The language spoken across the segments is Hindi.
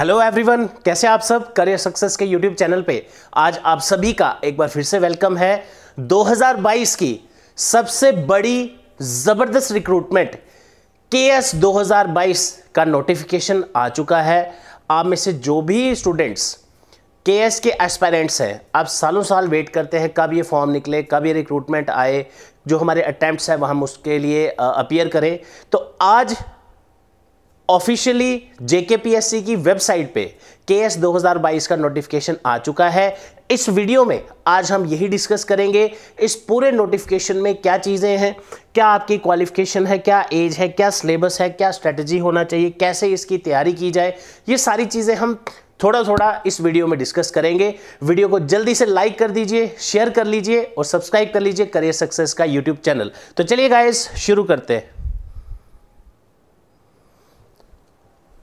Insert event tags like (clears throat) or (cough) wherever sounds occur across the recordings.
हेलो एवरीवन कैसे आप सब करियर सक्सेस के यूट्यूब चैनल पे आज आप सभी का एक बार फिर से वेलकम है 2022 की सबसे बड़ी ज़बरदस्त रिक्रूटमेंट के एस 2022 का नोटिफिकेशन आ चुका है आप में से जो भी स्टूडेंट्स के एस के एस्पायरेंट्स हैं आप सालों साल वेट करते हैं कब ये फॉर्म निकले कब ये रिक्रूटमेंट आए जो हमारे अटैम्प्ट हैं वह हम उसके लिए अपियर करें तो आज ऑफिशियली जेकेपीएससी की वेबसाइट पे केएस 2022 का नोटिफिकेशन आ चुका है इस वीडियो में आज हम यही डिस्कस करेंगे इस पूरे नोटिफिकेशन में क्या चीज़ें हैं क्या आपकी क्वालिफिकेशन है क्या एज है क्या सिलेबस है क्या स्ट्रेटजी होना चाहिए कैसे इसकी तैयारी की जाए ये सारी चीज़ें हम थोड़ा थोड़ा इस वीडियो में डिस्कस करेंगे वीडियो को जल्दी से लाइक कर दीजिए शेयर कर लीजिए और सब्सक्राइब कर लीजिए करियर सक्सेस का यूट्यूब चैनल तो चलिए गाइज शुरू करते हैं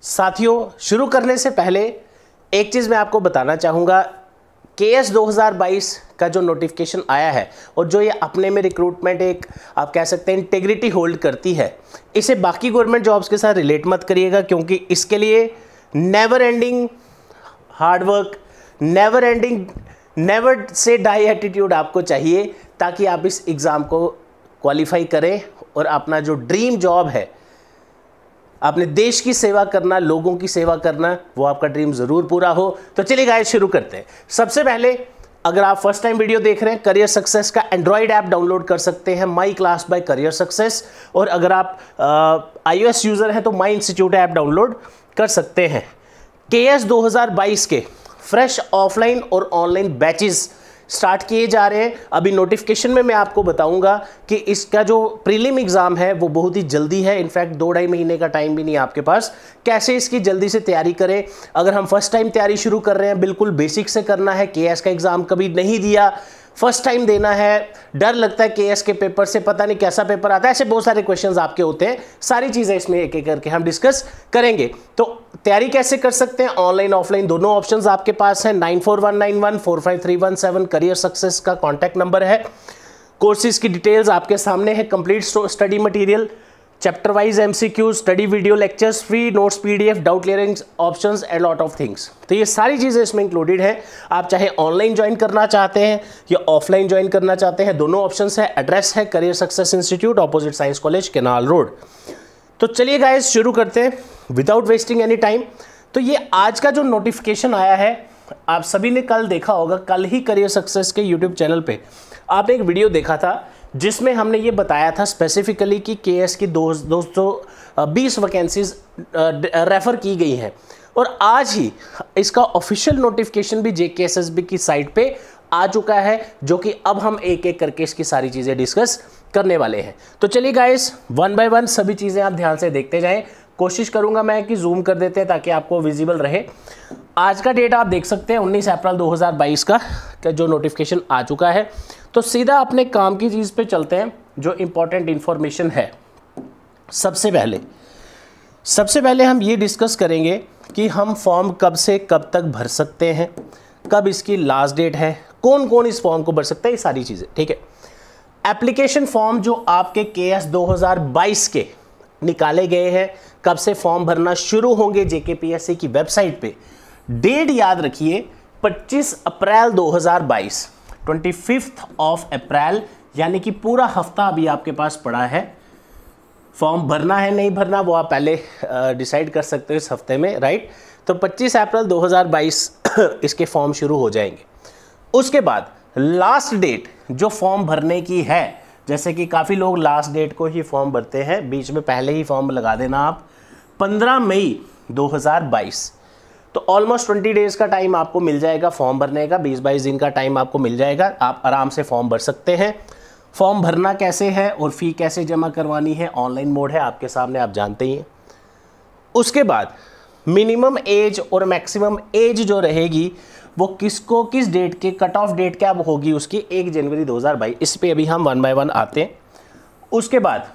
साथियों शुरू करने से पहले एक चीज़ मैं आपको बताना चाहूँगा के एस 2022 का जो नोटिफिकेशन आया है और जो ये अपने में रिक्रूटमेंट एक आप कह सकते हैं इंटेग्रिटी होल्ड करती है इसे बाकी गवर्नमेंट जॉब्स के साथ रिलेट मत करिएगा क्योंकि इसके लिए never ending hard work never ending never say die attitude आपको चाहिए ताकि आप इस एग्ज़ाम को क्वालिफाई करें और अपना जो ड्रीम जॉब है आपने देश की सेवा करना लोगों की सेवा करना वो आपका ड्रीम ज़रूर पूरा हो तो चलिए गाय शुरू करते हैं सबसे पहले अगर आप फर्स्ट टाइम वीडियो देख रहे हैं करियर सक्सेस का एंड्रॉयड ऐप डाउनलोड कर सकते हैं my class by career success और अगर आप आईओएस यूज़र हैं तो माई इंस्टीट्यूट ऐप डाउनलोड कर सकते हैं के एस के फ्रेश ऑफलाइन और ऑनलाइन बैचेज स्टार्ट किए जा रहे हैं अभी नोटिफिकेशन में मैं आपको बताऊंगा कि इसका जो प्रीलिम एग्ज़ाम है वो बहुत ही जल्दी है इनफैक्ट दो ढाई महीने का टाइम भी नहीं आपके पास कैसे इसकी जल्दी से तैयारी करें अगर हम फर्स्ट टाइम तैयारी शुरू कर रहे हैं बिल्कुल बेसिक से करना है के का एग्ज़ाम कभी नहीं दिया फर्स्ट टाइम देना है डर लगता है के के पेपर से पता नहीं कैसा पेपर आता है ऐसे बहुत सारे क्वेश्चन आपके होते हैं सारी चीज़ें इसमें एक एक करके हम डिस्कस करेंगे तो तैयारी कैसे कर सकते हैं ऑनलाइन ऑफलाइन दोनों ऑप्शंस आपके पास हैं nine four one nine one four five three one seven career success का कॉन्टैक्ट नंबर है कोर्सेज की डिटेल्स आपके सामने है complete study material M C Q study video lectures free notes PDF doubt clearings options and lot of things तो ये सारी चीज़ें इसमें इंक्लूडेड है आप चाहे ऑनलाइन ज्वाइन करना चाहते हैं या ऑफलाइन ज्वाइन करना चाहते हैं दोनों ऑप्शन है एड्रेस है career success institute opposite science college canal road तो चलिए गाइज शुरू करते हैं विदाउट वेस्टिंग एनी टाइम तो ये आज का जो नोटिफिकेशन आया है आप सभी ने कल देखा होगा कल ही करियर सक्सेस के यूट्यूब चैनल पर आपने एक वीडियो देखा था जिसमें हमने ये बताया था स्पेसिफिकली कि के एस की दो दोस्तों बीस वैकेंसीज रेफ़र की गई हैं और आज ही इसका ऑफिशियल नोटिफिकेशन भी जे की साइट पे आ चुका है जो कि अब हम एक एक करके इसकी सारी चीज़ें डिस्कस करने वाले हैं तो चलिए गाइस वन बाय वन सभी चीज़ें आप ध्यान से देखते जाएं कोशिश करूंगा मैं कि जूम कर देते हैं ताकि आपको विजिबल रहे आज का डेट आप देख सकते हैं 19 अप्रैल 2022 का का जो नोटिफिकेशन आ चुका है तो सीधा अपने काम की चीज़ पे चलते हैं जो इम्पोर्टेंट इन्फॉर्मेशन है सबसे पहले सबसे पहले हम ये डिस्कस करेंगे कि हम फॉर्म कब से कब तक भर सकते हैं कब इसकी लास्ट डेट है कौन कौन इस फॉर्म को भर सकता है ये सारी चीज़ें ठीक है एप्लीकेशन फॉर्म जो आपके के एस के निकाले गए हैं कब से फॉर्म भरना शुरू होंगे जेकेपीएससी की वेबसाइट पे डेट याद रखिए 25 अप्रैल 2022 25th ऑफ अप्रैल यानी कि पूरा हफ्ता अभी आपके पास पड़ा है फॉर्म भरना है नहीं भरना वो आप पहले डिसाइड कर सकते हो इस हफ्ते में राइट तो 25 अप्रैल 2022 (clears throat) इसके फॉर्म शुरू हो जाएंगे उसके बाद लास्ट डेट जो फॉर्म भरने की है जैसे कि काफ़ी लोग लास्ट डेट को ही फॉर्म भरते हैं बीच में पहले ही फॉर्म लगा देना आप 15 मई 2022 तो ऑलमोस्ट ट्वेंटी डेज का टाइम आपको मिल जाएगा फॉर्म भरने का बीस बाईस दिन का टाइम आपको मिल जाएगा आप आराम से फॉर्म भर सकते हैं फॉर्म भरना कैसे है और फ़ी कैसे जमा करवानी है ऑनलाइन मोड है आपके सामने आप जानते ही हैं उसके बाद मिनिमम एज और मैक्सिमम एज जो रहेगी वो किसको किस डेट के कट ऑफ डेट क्या होगी उसकी एक जनवरी 2022 इस पर अभी हम वन बाय वन आते हैं उसके बाद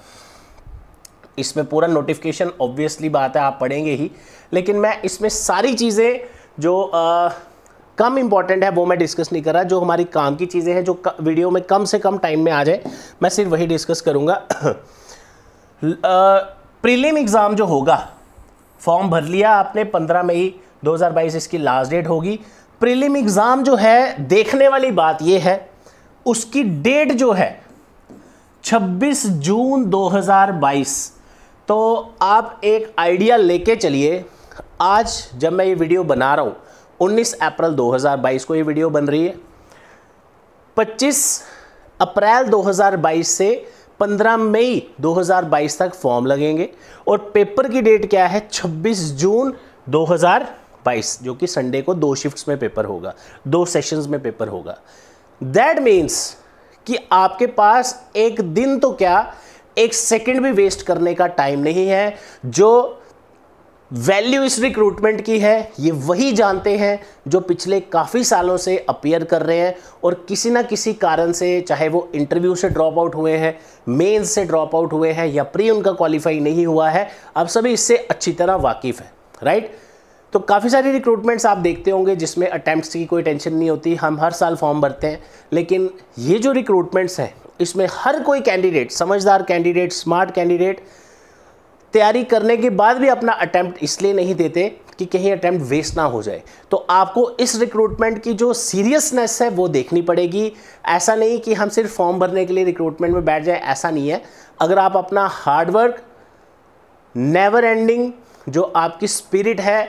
इसमें पूरा नोटिफिकेशन ऑब्वियसली बात है आप पढ़ेंगे ही लेकिन मैं इसमें सारी चीज़ें जो आ, कम इंपॉर्टेंट है वो मैं डिस्कस नहीं कर रहा जो हमारी काम की चीज़ें हैं जो वीडियो में कम से कम टाइम में आ जाए मैं सिर्फ वही डिस्कस करूँगा प्रीलिम एग्ज़ाम जो होगा फॉर्म भर लिया आपने 15 मई 2022 इसकी लास्ट डेट होगी प्रीलिम एग्ज़ाम जो है देखने वाली बात यह है उसकी डेट जो है 26 जून 2022 तो आप एक आइडिया लेके चलिए आज जब मैं ये वीडियो बना रहा हूँ 19 अप्रैल 2022 को ये वीडियो बन रही है 25 अप्रैल 2022 से 15 मई 2022 तक फॉर्म लगेंगे और पेपर की डेट क्या है 26 जून 2022 जो कि संडे को दो शिफ्ट्स में पेपर होगा दो सेशंस में पेपर होगा दैट मीन्स कि आपके पास एक दिन तो क्या एक सेकंड भी वेस्ट करने का टाइम नहीं है जो वैल्यू इस रिक्रूटमेंट की है ये वही जानते हैं जो पिछले काफ़ी सालों से अपियर कर रहे हैं और किसी ना किसी कारण से चाहे वो इंटरव्यू से ड्रॉप आउट हुए हैं मेंस से ड्रॉप आउट हुए हैं या प्री उनका क्वालिफाई नहीं हुआ है अब सभी इससे अच्छी तरह वाकिफ़ हैं राइट तो काफ़ी सारी रिक्रूटमेंट्स आप देखते होंगे जिसमें अटैम्प्ट की कोई टेंशन नहीं होती हम हर साल फॉर्म भरते हैं लेकिन ये जो रिक्रूटमेंट्स हैं इसमें हर कोई कैंडिडेट समझदार कैंडिडेट स्मार्ट कैंडिडेट तैयारी करने के बाद भी अपना अटैम्प्ट इसलिए नहीं देते कि कहीं अटैम्प्ट वेस्ट ना हो जाए तो आपको इस रिक्रूटमेंट की जो सीरियसनेस है वो देखनी पड़ेगी ऐसा नहीं कि हम सिर्फ फॉर्म भरने के लिए रिक्रूटमेंट में बैठ जाए ऐसा नहीं है अगर आप अपना हार्डवर्क नेवर एंडिंग जो आपकी स्पिरिट है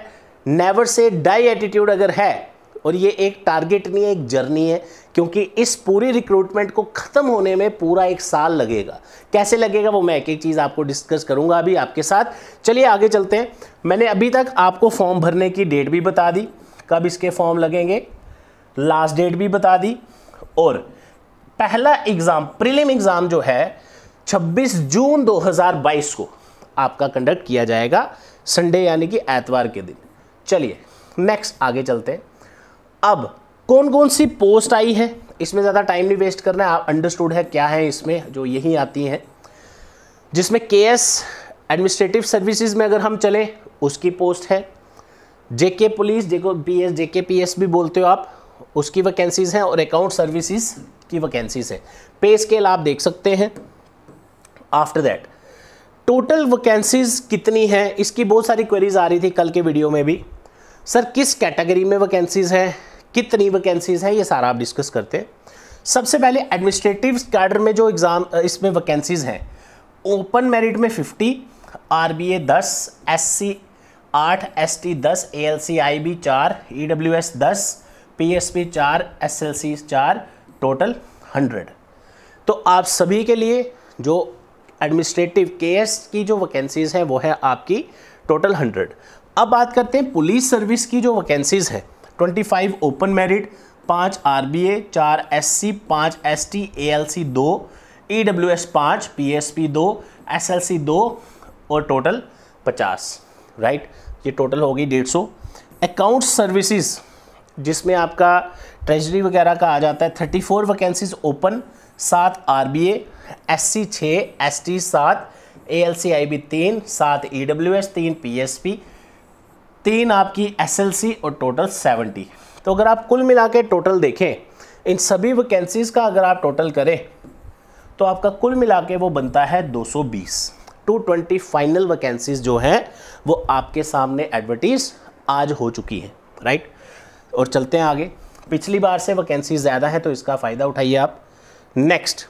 नेवर से डाई एटीट्यूड अगर है और ये एक टारगेट नहीं है एक जर्नी है क्योंकि इस पूरी रिक्रूटमेंट को ख़त्म होने में पूरा एक साल लगेगा कैसे लगेगा वो मैं एक एक चीज़ आपको डिस्कस करूंगा अभी आपके साथ चलिए आगे चलते हैं मैंने अभी तक आपको फॉर्म भरने की डेट भी बता दी कब इसके फॉर्म लगेंगे लास्ट डेट भी बता दी और पहला एग्ज़ाम प्रिलिम एग्ज़ाम जो है 26 जून 2022 को आपका कंडक्ट किया जाएगा संडे यानी कि एतवार के दिन चलिए नेक्स्ट आगे चलते हैं अब कौन कौन सी पोस्ट आई है इसमें ज़्यादा टाइम नहीं वेस्ट करना है आप अंडरस्टूड है क्या है इसमें जो यही आती हैं जिसमें के एस एडमिनिस्ट्रेटिव सर्विसेज में अगर हम चलें उसकी पोस्ट है जेके पुलिस जेको P S JK P S भी बोलते हो आप उसकी वैकेंसीज़ हैं और अकाउंट सर्विसेज की वैकेंसीज़ हैं पे स्केल आप देख सकते हैं आफ्टर दैट टोटल वैकेंसीज़ कितनी हैं इसकी बहुत सारी क्वेरीज आ रही थी कल के वीडियो में भी सर किस कैटेगरी में वैकेंसीज़ हैं कितनी वैकेंसीज हैं ये सारा आप डिस्कस करते हैं सबसे पहले एडमिनिस्ट्रेटिव कैडर में जो एग्ज़ाम इसमें वैकेंसीज हैं ओपन मेरिट में 50, आर बी ए दस एस सी आठ एस टी दस ए एल सी आई बी चार ई डब्ल्यू एस दस पी एस पी चार एस एल सी चार टोटल हंड्रेड तो आप सभी के लिए जो एडमिनिस्ट्रेटिव के एस की जो वैकेंसीज़ हैं वो है आपकी टोटल हंड्रेड अब बात करते हैं पुलिस सर्विस की जो वैकेंसीज़ हैं ट्वेंटी फाइव ओपन मेरिट पाँच आर बी ए चार एस सी पाँच S T A L C दो ई डब्ल्यू एस पाँच पी एस पी दो एस एल सी दो और टोटल पचास राइट ये टोटल हो गई डेढ़ सौ अकाउंट सर्विसेज जिसमें आपका ट्रेजरी वगैरह का आ जाता है थर्टी फोर वैकेंसीज ओपन सात R B A S C छः एस टी सात ए एल सी आई बी तीन सात ई डब्ल्यू एस तीन पी एस पी तीन आपकी एसएलसी और टोटल सेवेंटी तो अगर आप कुल मिला के टोटल देखें इन सभी वैकेंसीज़ का अगर आप टोटल करें तो आपका कुल मिला के वो बनता है 220 220 फाइनल वैकेंसीज जो हैं वो आपके सामने एडवर्टीज़ आज हो चुकी है राइट और चलते हैं आगे पिछली बार से वैकेंसी ज़्यादा है तो इसका फ़ायदा उठाइए आप नेक्स्ट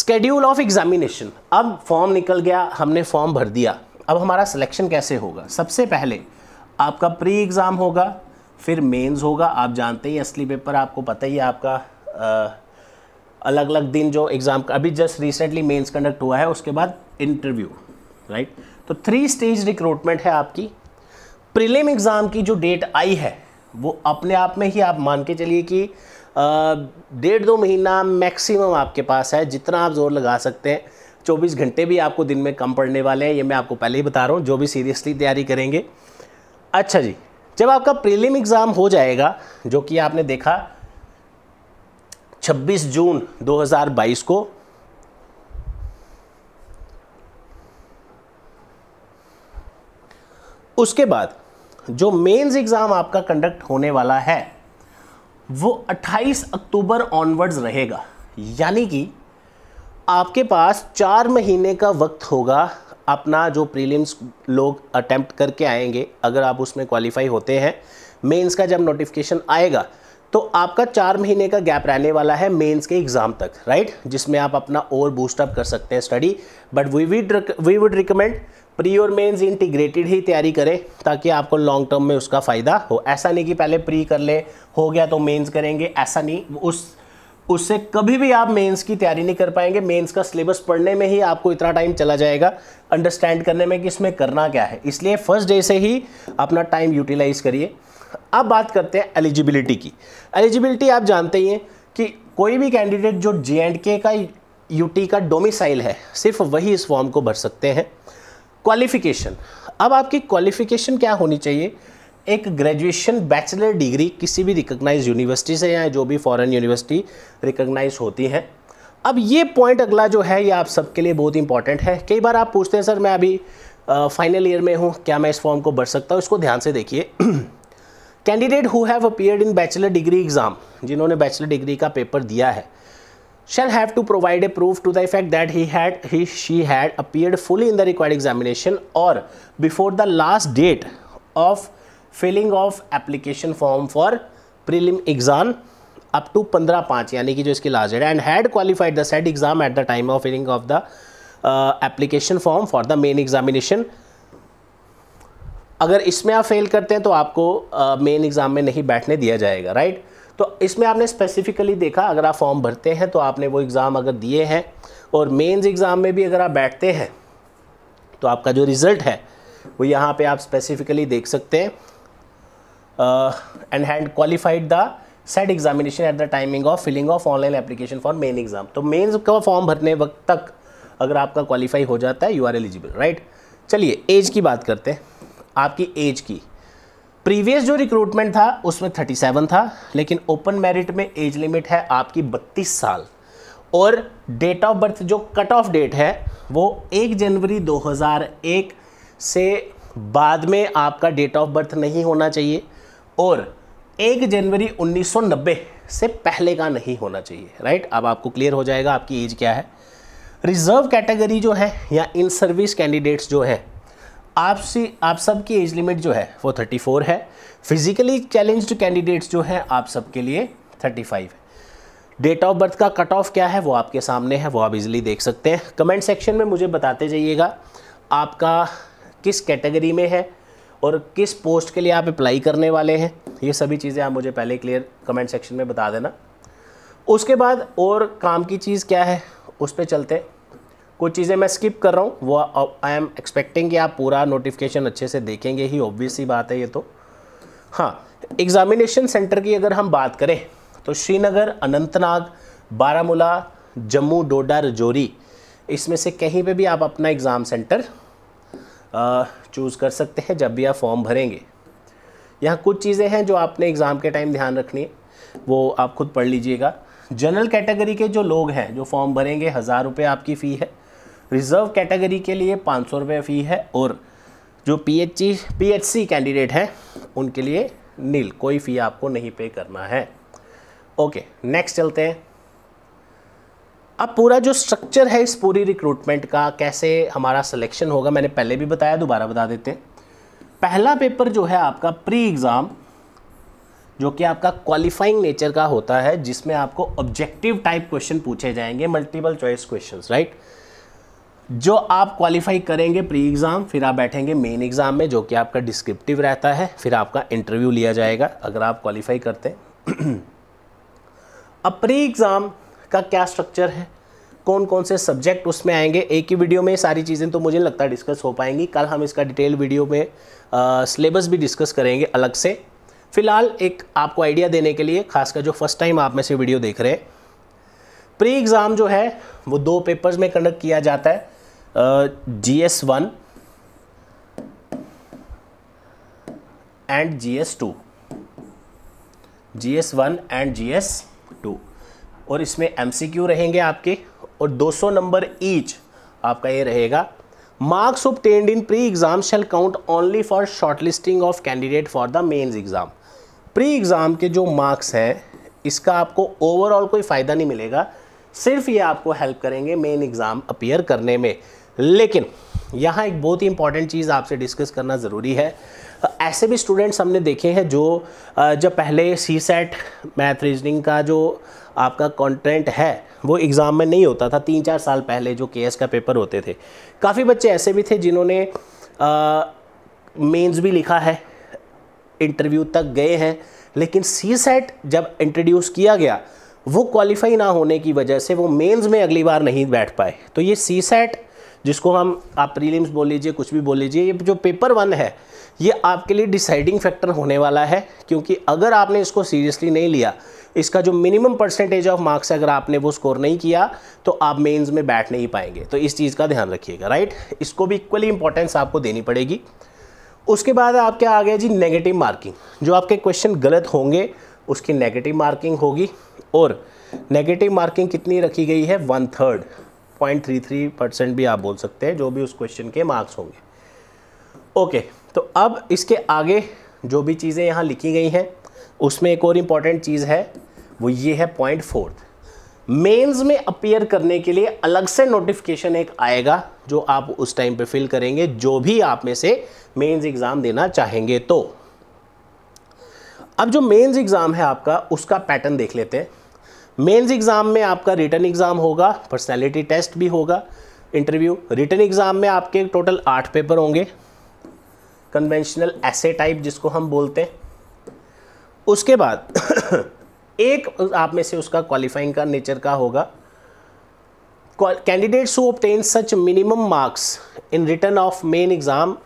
स्केड्यूल ऑफ एग्जामिनेशन अब फॉर्म निकल गया हमने फॉर्म भर दिया अब हमारा सिलेक्शन कैसे होगा सबसे पहले आपका प्री एग्ज़ाम होगा फिर मेंस होगा आप जानते ही असली पेपर आपको पता ही है आपका आ, अलग अलग दिन जो एग्ज़ाम का अभी जस्ट रिसेंटली मेंस कंडक्ट हुआ है उसके बाद इंटरव्यू राइट तो थ्री स्टेज रिक्रूटमेंट है आपकी प्रीलिम एग्ज़ाम की जो डेट आई है वो अपने आप में ही आप मान के चलिए कि डेढ़ दो महीना मैक्सिमम आपके पास है जितना आप जोर लगा सकते हैं चौबीस घंटे भी आपको दिन में कम पड़ने वाले हैं ये मैं आपको पहले ही बता रहा हूँ जो भी सीरियसली तैयारी करेंगे अच्छा जी जब आपका प्रीलिम एग्ज़ाम हो जाएगा जो कि आपने देखा 26 जून 2022 को उसके बाद जो मेंस एग्ज़ाम आपका कंडक्ट होने वाला है वो 28 अक्टूबर ऑनवर्ड्स रहेगा यानी कि आपके पास चार महीने का वक्त होगा अपना जो प्रीलिम्स लोग अटैम्प्ट करके आएंगे अगर आप उसमें क्वालिफाई होते हैं मेंस का जब नोटिफिकेशन आएगा तो आपका चार महीने का गैप रहने वाला है मेंस के एग्ज़ाम तक राइट जिसमें आप अपना और बूस्टअप कर सकते हैं study but we we'd we would recommend pre और मेंस इंटीग्रेटेड ही तैयारी करें ताकि आपको लॉन्ग टर्म में उसका फ़ायदा हो ऐसा नहीं कि पहले प्री कर लें हो गया तो मेन्स करेंगे ऐसा नहीं उस उससे कभी भी आप मेंस की तैयारी नहीं कर पाएंगे मेंस का सिलेबस पढ़ने में ही आपको इतना टाइम चला जाएगा अंडरस्टैंड करने में कि इसमें करना क्या है इसलिए फर्स्ट डे से ही अपना टाइम यूटिलाइज करिए अब बात करते हैं एलिजिबिलिटी की एलिजिबिलिटी आप जानते ही हैं कि कोई भी कैंडिडेट जो जे एंड के का यू का डोमिसाइल है सिर्फ वही इस फॉर्म को भर सकते हैं क्वालिफिकेशन अब आपकी क्वालिफिकेशन क्या होनी चाहिए एक ग्रेजुएशन बैचलर डिग्री किसी भी रिकग्नाइज यूनिवर्सिटी से या जो भी फॉरेन यूनिवर्सिटी रिकग्नाइज होती हैं अब ये पॉइंट अगला जो है ये आप सबके लिए बहुत इंपॉर्टेंट है कई बार आप पूछते हैं सर मैं अभी फाइनल ईयर में हूँ क्या मैं इस फॉर्म को भर सकता हूँ इसको ध्यान से देखिए candidate who have appeared in bachelor degree exam जिन्होंने बैचलर डिग्री का पेपर दिया है shall have to provide a proof to the effect that he had he she had appeared fully in the required examination और before the last date of filling of application form for prelim exam up to पंद्रह पाँच यानी कि जो इसकी last date and had qualified the set exam at the time of filling of the application form for the main examination अगर इसमें आप फेल करते हैं तो आपको मेन uh, एग्ज़ाम में नहीं बैठने दिया जाएगा राइट तो इसमें आपने स्पेसिफिकली देखा अगर आप फॉर्म भरते हैं तो आपने वो एग्ज़ाम अगर दिए हैं और मेंस एग्ज़ाम में भी अगर आप बैठते हैं तो आपका जो रिज़ल्ट है वो यहाँ पे आप स्पेसिफिकली देख सकते हैं uh, and had qualified the SET examination at the timing of filling of online application for main exam तो मेन्स का फॉर्म भरने वक्त तक अगर आपका क्वालिफाई हो जाता है यू आर एलिजिबल राइट चलिए एज की बात करते हैं आपकी एज की प्रीवियस जो रिक्रूटमेंट था उसमें थर्टी सेवन था लेकिन ओपन मेरिट में एज लिमिट है आपकी बत्तीस साल और डेट ऑफ बर्थ जो कट ऑफ डेट है वो एक जनवरी 2001 से बाद में आपका डेट ऑफ बर्थ नहीं होना चाहिए और एक जनवरी 1990 से पहले का नहीं होना चाहिए राइट अब आपको क्लियर हो जाएगा आपकी एज क्या है रिजर्व कैटेगरी जो है या इन सर्विस कैंडिडेट्स जो हैं आपसी आप सब की एज लिमिट जो है वो 34 है फिजिकली चैलेंज्ड कैंडिडेट्स जो हैं आप सबके लिए 35 है डेट ऑफ बर्थ का कट ऑफ क्या है वो आपके सामने है वो आप इजीली देख सकते हैं कमेंट सेक्शन में मुझे बताते जाइएगा आपका किस कैटेगरी में है और किस पोस्ट के लिए आप अप्लाई करने वाले हैं ये सभी चीज़ें आप मुझे पहले क्लियर कमेंट सेक्शन में बता देना उसके बाद और काम की चीज़ क्या है उस पर चलते कुछ चीज़ें मैं स्किप कर रहा हूँ वो आई एम एक्सपेक्टिंग कि आप पूरा नोटिफिकेशन अच्छे से देखेंगे ही ऑब्वियस ही बात है ये तो हाँ एग्ज़ामिनेशन सेंटर की अगर हम बात करें तो श्रीनगर अनंतनाग बारामूला जम्मू डोडा रजौरी इसमें से कहीं पे भी आप अपना एग्ज़ाम सेंटर चूज़ कर सकते हैं जब भी आप फॉर्म भरेंगे यहाँ कुछ चीज़ें हैं जो आपने एग्ज़ाम के टाइम ध्यान रखनी है वो आप खुद पढ़ लीजिएगा जनरल कैटेगरी के जो लोग हैं जो फॉर्म भरेंगे हज़ार रुपये आपकी फ़ी है रिज़र्व कैटेगरी के लिए पाँच सौ रुपये फ़ी है और जो P H P H C candidate हैं उनके लिए नील कोई फ़ी आपको नहीं पे करना है ओके नेक्स्ट चलते हैं अब पूरा जो स्ट्रक्चर है इस पूरी रिक्रूटमेंट का कैसे हमारा सिलेक्शन होगा मैंने पहले भी बताया दोबारा बता देते हैं पहला पेपर जो है आपका प्री एग्ज़ाम जो कि आपका क्वालिफाइंग नेचर का होता है जिसमें आपको ऑब्जेक्टिव टाइप क्वेश्चन पूछे जाएंगे मल्टीपल चॉइस क्वेश्चन राइट जो आप क्वालिफाई करेंगे प्री एग्ज़ाम फिर आप बैठेंगे मेन एग्ज़ाम में जो कि आपका डिस्क्रिप्टिव रहता है फिर आपका इंटरव्यू लिया जाएगा अगर आप क्वालिफाई करते हैं (clears throat) अब प्री एग्ज़ाम का क्या स्ट्रक्चर है कौन कौन से सब्जेक्ट उसमें आएंगे एक ही वीडियो में सारी चीज़ें तो मुझे लगता है डिस्कस हो पाएंगी कल हम इसका डिटेल वीडियो में सिलेबस भी डिस्कस करेंगे अलग से फिलहाल एक आपको आइडिया देने के लिए खासकर जो फर्स्ट टाइम आप में से वीडियो देख रहे हैं प्री एग्ज़ाम जो है वो दो पेपर्स में कंडक्ट किया जाता है G S one and G S two G S one and G S two और इसमें एम रहेंगे आपके और 200 नंबर ईच आपका ये रहेगा marks tend in pre exam shall count only for shortlisting of candidate for the mains exam pre exam के जो मार्क्स हैं इसका आपको ओवरऑल कोई फ़ायदा नहीं मिलेगा सिर्फ ये आपको हेल्प करेंगे मेन एग्ज़ाम अपियर करने में लेकिन यहाँ एक बहुत ही इंपॉर्टेंट चीज़ आपसे डिस्कस करना ज़रूरी है ऐसे भी स्टूडेंट्स हमने देखे हैं जो जब पहले सी सेट मैथ रीजनिंग का जो आपका कंटेंट है वो एग्ज़ाम में नहीं होता था तीन चार साल पहले जो के का पेपर होते थे काफ़ी बच्चे ऐसे भी थे जिन्होंने मेंस भी लिखा है इंटरव्यू तक गए हैं लेकिन सी सेट जब इंट्रोड्यूस किया गया वो क्वालिफाई ना होने की वजह से वो मेंस में अगली बार नहीं बैठ पाए तो ये सी सेट जिसको हम आप प्रीलिम्स बोल लीजिए कुछ भी बोल लीजिए ये जो पेपर वन है ये आपके लिए डिसाइडिंग फैक्टर होने वाला है क्योंकि अगर आपने इसको सीरियसली नहीं लिया इसका जो मिनिमम परसेंटेज ऑफ मार्क्स अगर आपने वो स्कोर नहीं किया तो आप मेंस में बैठ नहीं पाएंगे तो इस चीज़ का ध्यान रखिएगा राइट इसको भी इक्वली इंपॉर्टेंस आपको देनी पड़ेगी उसके बाद आप क्या आ गया जी नेगेटिव मार्किंग जो आपके क्वेश्चन गलत होंगे उसकी नेगेटिव मार्किंग होगी और नेगेटिव मार्किंग कितनी रखी गई है one third point three three percent भी आप बोल सकते हैं जो भी उस क्वेश्चन के मार्क्स होंगे ओके okay. तो अब इसके आगे जो भी चीज़ें यहाँ लिखी गई हैं उसमें एक और इम्पॉर्टेंट चीज़ है वो ये है पॉइंट फोर्थ मेंस में अपियर करने के लिए अलग से नोटिफिकेशन एक आएगा जो आप उस टाइम पे फिल करेंगे जो भी आप में से मेंस एग्ज़ाम देना चाहेंगे तो अब जो मेंस एग्ज़ाम है आपका उसका पैटर्न देख लेते हैं मेंस एग्ज़ाम में आपका रिटर्न एग्ज़ाम होगा पर्सनैलिटी टेस्ट भी होगा इंटरव्यू रिटर्न एग्ज़ाम में आपके टोटल आठ पेपर होंगे कन्वेंशनल ऐसे टाइप जिसको हम बोलते हैं उसके बाद (coughs) एक आप में से उसका क्वालिफाइंग का नेचर का होगा candidates who obtain such minimum marks in written of main exam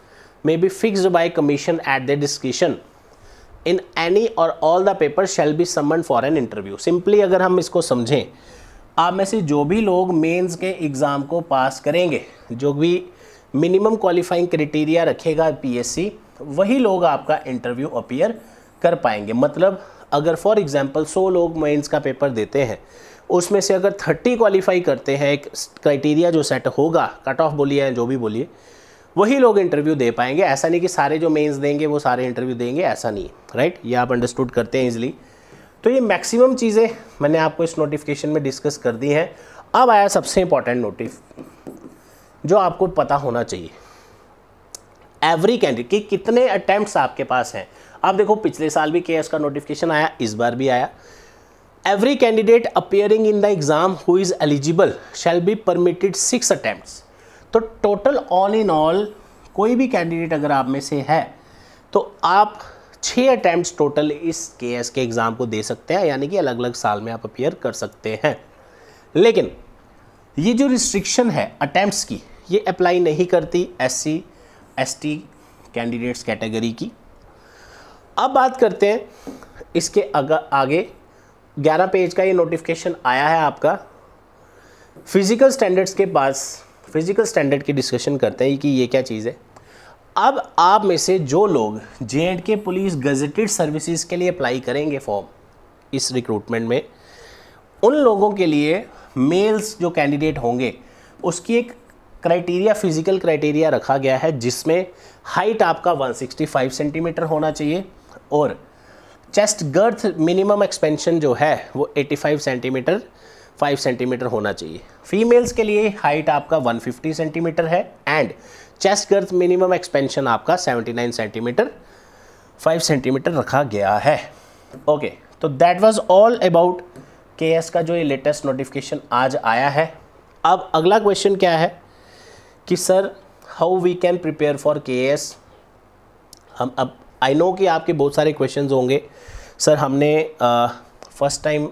may be fix by commission at the discretion in any or all the paper shall be summoned for an interview simply अगर हम इसको समझें आप में से जो भी लोग मेंस के एग्ज़ाम को पास करेंगे जो भी मिनिमम क्वालिफाइंग क्राइटेरिया रखेगा पीएससी वही लोग आपका इंटरव्यू अपीयर कर पाएंगे मतलब अगर फॉर एग्जांपल 100 लोग मेंस का पेपर देते हैं उसमें से अगर 30 क्वालिफाई करते हैं एक क्राइटेरिया जो सेट होगा कट ऑफ बोलिए या जो भी बोलिए वही लोग इंटरव्यू दे पाएंगे ऐसा नहीं कि सारे जो मेन्स देंगे वो सारे इंटरव्यू देंगे ऐसा नहीं राइट ये आप अंडरस्टूड करते हैं इजली तो ये मैक्सिमम चीज़ें मैंने आपको इस नोटिफिकेशन में डिस्कस कर दी हैं अब आया सबसे इंपॉर्टेंट नोटिफिक जो आपको पता होना चाहिए एवरी कैंडिडेट कि कितने अटैम्प्ट आपके पास हैं आप देखो पिछले साल भी के का नोटिफिकेशन आया इस बार भी आया every candidate appearing in the exam who is eligible shall be permitted six attempt तो टोटल ऑल इन ऑल कोई भी कैंडिडेट अगर आप में से है तो आप छः अटैम्प्ट टोटल इस के एस के एग्ज़ाम को दे सकते हैं यानी कि अलग अलग साल में आप अपियर कर सकते हैं लेकिन ये जो रिस्ट्रिक्शन है अटैम्प्ट की ये अप्लाई नहीं करती एससी एसटी कैंडिडेट्स कैटेगरी की अब बात करते हैं इसके आगे 11 पेज का ये नोटिफिकेशन आया है आपका फिज़िकल स्टैंडर्ड्स के पास फिज़िकल स्टैंडर्ड की डिस्कशन करते हैं कि ये क्या चीज़ है अब आप में से जो लोग J and K police gazetted services के लिए अप्लाई करेंगे फॉर्म इस रिक्रूटमेंट में उन लोगों के लिए मेल्स जो कैंडिडेट होंगे उसकी एक क्राइटेरिया फिजिकल क्राइटेरिया रखा गया है जिसमें हाइट आपका 165 सेंटीमीटर होना चाहिए और चेस्ट गर्थ मिनिमम एक्सपेंशन जो है वो 85 सेंटीमीटर 5 सेंटीमीटर होना चाहिए फीमेल्स के लिए हाइट आपका 150 सेंटीमीटर है and chest girth minimum expansion आपका 79 सेंटीमीटर 5 सेंटीमीटर रखा गया है ओके okay, तो दैट वॉज़ ऑल अबाउट के का जो ये लेटेस्ट नोटिफिकेशन आज आया है अब अगला क्वेश्चन क्या है कि sir how we can prepare for के हम अब आई नो कि आपके बहुत सारे क्वेश्चन होंगे सर हमने फ़र्स्ट टाइम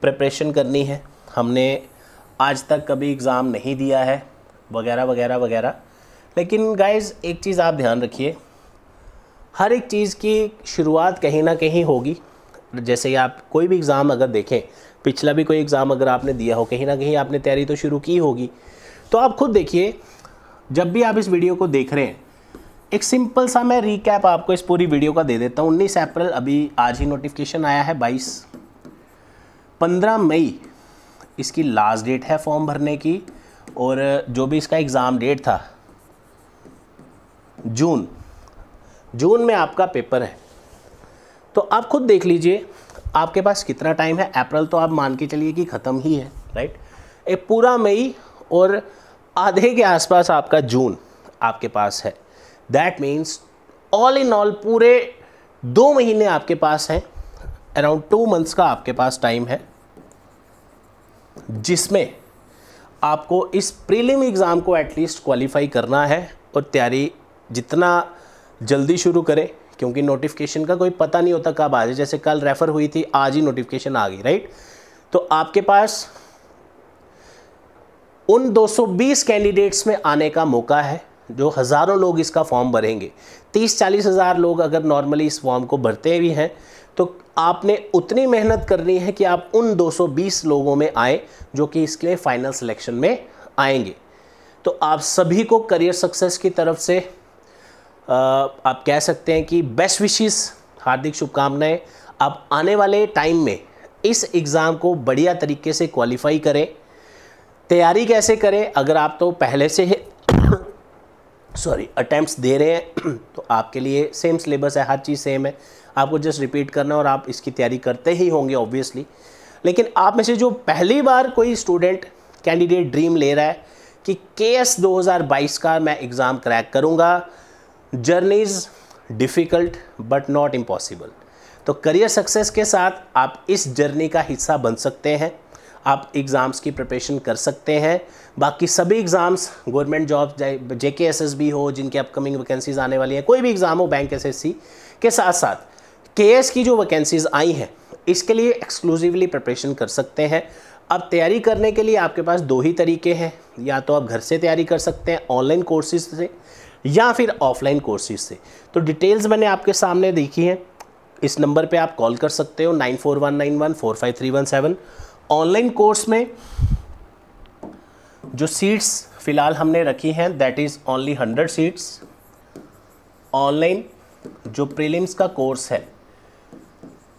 प्रिपरेशन करनी है हमने आज तक कभी एग्ज़ाम नहीं दिया है वगैरह वगैरह वगैरह लेकिन गाइस एक चीज़ आप ध्यान रखिए हर एक चीज़ की शुरुआत कहीं ना कहीं होगी जैसे आप कोई भी एग्ज़ाम अगर देखें पिछला भी कोई एग्ज़ाम अगर आपने दिया हो कहीं ना कहीं आपने तैयारी तो शुरू की होगी तो आप खुद देखिए जब भी आप इस वीडियो को देख रहे हैं एक सिंपल सा मैं रिकैप आपको इस पूरी वीडियो का दे देता हूँ उन्नीस अप्रैल अभी आज ही नोटिफिकेशन आया है बाईस पंद्रह मई इसकी लास्ट डेट है फॉर्म भरने की और जो भी इसका एग्ज़ाम डेट था जून जून में आपका पेपर है तो आप खुद देख लीजिए आपके पास कितना टाइम है अप्रैल तो आप मान के चलिए कि ख़त्म ही है राइट एक पूरा मई और आधे के आसपास आपका जून आपके पास है that means all in all पूरे दो महीने आपके पास हैं अराउंड टू मंथ्स का आपके पास टाइम है जिसमें आपको इस प्रीलिम एग्ज़ाम को एटलीस्ट क्वालिफाई करना है और तैयारी जितना जल्दी शुरू करें क्योंकि नोटिफिकेशन का कोई पता नहीं होता कब आ जाए जैसे कल रेफ़र हुई थी आज ही नोटिफिकेशन आ गई राइट तो आपके पास उन 220 कैंडिडेट्स में आने का मौका है जो हज़ारों लोग इसका फॉर्म भरेंगे तीस चालीस हज़ार लोग अगर नॉर्मली इस फॉर्म को भरते भी हैं तो आपने उतनी मेहनत करनी है कि आप उन 220 लोगों में आए जो कि इसके लिए फाइनल सिलेक्शन में आएंगे तो आप सभी को करियर सक्सेस की तरफ से आप कह सकते हैं कि बेस्ट विशेष हार्दिक शुभकामनाएं आप आने वाले टाइम में इस एग्ज़ाम को बढ़िया तरीके से क्वालिफाई करें तैयारी कैसे करें अगर आप तो पहले से ही सॉरी अटैम्प्ट दे रहे हैं (clears throat) तो आपके लिए सेम सिलेबस है हर चीज़ सेम है आपको जस्ट रिपीट करना और आप इसकी तैयारी करते ही होंगे ऑब्वियसली लेकिन आप में से जो पहली बार कोई स्टूडेंट कैंडिडेट ड्रीम ले रहा है कि के एस दो का मैं एग्ज़ाम क्रैक करूँगा journey's difficult but not impossible तो करियर सक्सेस के साथ आप इस जर्नी का हिस्सा बन सकते हैं आप एग्ज़ाम्स की प्रिपरेशन कर सकते हैं बाकी सभी एग्ज़ाम्स गवर्नमेंट जॉब जे के एस एस बी हो जिनके अपकमिंग वैकेंसीज आने वाली हैं कोई भी एग्ज़ाम हो बैंक एस एस सी के साथ साथ के एस की जो वैकेंसीज आई हैं इसके लिए एक्सक्लूसिवली प्रिपरेशन कर सकते हैं अब तैयारी करने के लिए आपके पास दो ही तरीके हैं या तो आप घर से तैयारी कर सकते हैं ऑनलाइन कोर्सेज से या फिर ऑफलाइन कोर्सेज से तो डिटेल्स मैंने आपके सामने देखी हैं इस नंबर पे आप कॉल कर सकते हो nine four one nine one four five three one seven online course में जो सीट्स फ़िलहाल हमने रखी हैं that is only hundred seats online जो प्रीलिम्स का कोर्स है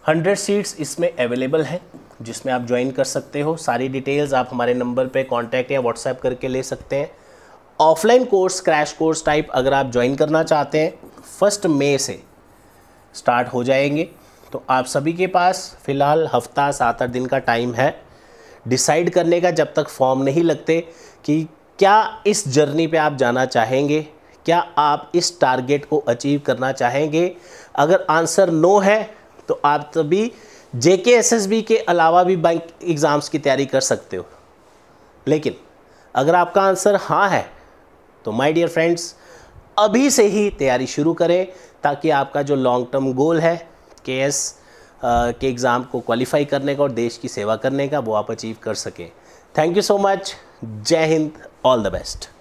हंड्रेड सीट्स इसमें अवेलेबल है जिसमें आप ज्वाइन कर सकते हो सारी डिटेल्स आप हमारे नंबर पे कांटेक्ट या व्हाट्सएप करके ले सकते हैं offline course crash course type अगर आप ज्वाइन करना चाहते हैं फर्स्ट मई से स्टार्ट हो जाएंगे तो आप सभी के पास फ़िलहाल हफ्ता सात आठ दिन का टाइम है डिसाइड करने का जब तक फॉर्म नहीं लगते कि क्या इस जर्नी पे आप जाना चाहेंगे क्या आप इस टारगेट को अचीव करना चाहेंगे अगर आंसर नो है तो आप तभी जे के एस एस बी के अलावा भी बैंक एग्ज़ाम्स की तैयारी कर सकते हो लेकिन अगर आपका आंसर हाँ है तो माय डियर फ्रेंड्स अभी से ही तैयारी शुरू करें ताकि आपका जो लॉन्ग टर्म गोल है के एस के एग्ज़ाम को क्वालिफाई करने का और देश की सेवा करने का वो आप अचीव कर सकें थैंक यू सो मच जय हिंद ऑल द बेस्ट